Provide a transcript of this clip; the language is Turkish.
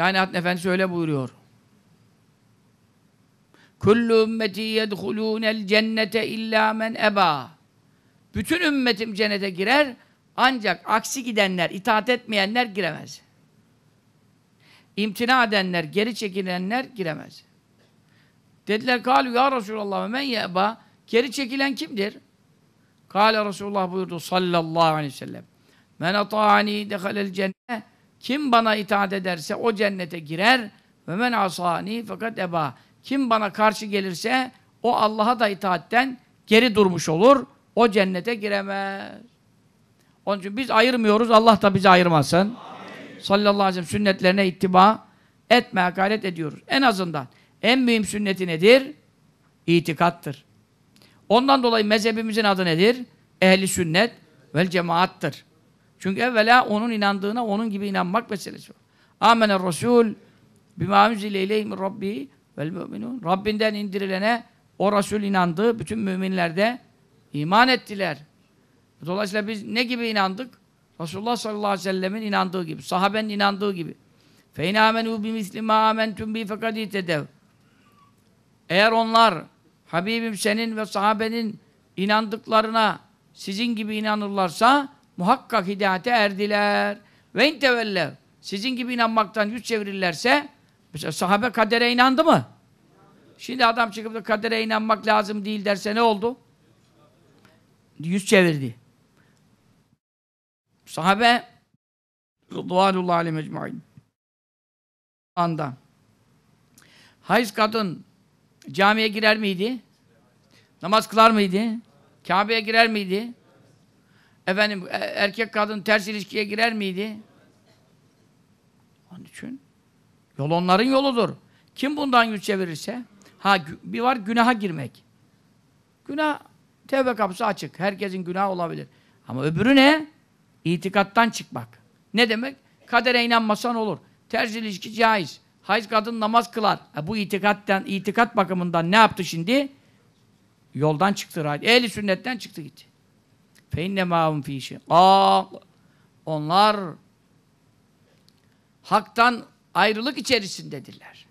Kainatın Efendisi öyle buyuruyor. Kullu ümmeti yedhulûnel cennete illa men eba. Bütün ümmetim cennete girer ancak aksi gidenler, itaat etmeyenler giremez. İmtina edenler, geri çekilenler giremez. Dediler kalu ya Resulallah men yeba geri çekilen kimdir? Kale Resulullah buyurdu sallallahu aleyhi ve sellem. Men ata'ani dehalel cennet. Kim bana itaat ederse o cennete girer. Ve men asani fakat eba. Kim bana karşı gelirse o Allah'a da itaatten geri durmuş olur. O cennete giremez. Onun için biz ayırmıyoruz. Allah da bizi ayırmasın. Amin. Sallallahu aleyhi ve sellem sünnetlerine ittiba etme gayret ediyoruz. En azından. En mühim sünneti nedir? İtikattır. Ondan dolayı mezhebimizin adı nedir? Ehli sünnet vel cemaattır. Çünkü evvela onun inandığına onun gibi inanmak meselesi var. Amener Resul bima unzile ileyhi rabbi vel müminun. Rabbinden indirilene o Resul inandı. Bütün müminler de iman ettiler. Dolayısıyla biz ne gibi inandık? Resulullah sallallahu aleyhi ve sellemin inandığı gibi, sahabenin inandığı gibi. فَاِنْ آمَنُوا بِمِثْلِ مَا آمَنْتُمْ بِي فَقَدْ اِتَدَوْا Eğer onlar, Habibim senin ve sahabenin inandıklarına sizin gibi inanırlarsa muhakkak hidayete erdiler. Ve intevellev. Sizin gibi inanmaktan yüz çevirirlerse mesela sahabe kadere inandı mı? Şimdi adam çıkıp da kadere inanmak lazım değil derse ne oldu? Yüz çevirdi. Sahabe Rıdvanullah aleyhi mecmain anda hayız kadın camiye girer miydi? Namaz kılar mıydı? Kabe'ye girer miydi? Efendim e, erkek kadın ters ilişkiye girer miydi? Onun için yol onların yoludur. Kim bundan yüz çevirirse ha bir var günaha girmek. Günah tevbe kapısı açık. Herkesin günahı olabilir. Ama öbürü ne? İtikattan çıkmak. Ne demek? Kadere inanmasan olur. Ters ilişki caiz. Hayız kadın namaz kılar. E bu itikattan, itikat bakımından ne yaptı şimdi? Yoldan çıktı. Ehli sünnetten çıktı gitti. فَاِنَّمَا فِي شِقَاقٍ Onlar haktan ayrılık içerisindedirler.